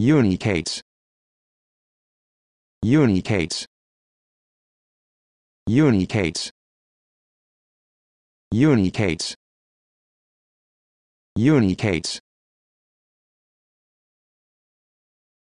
unicates unicates unicates unicates unicates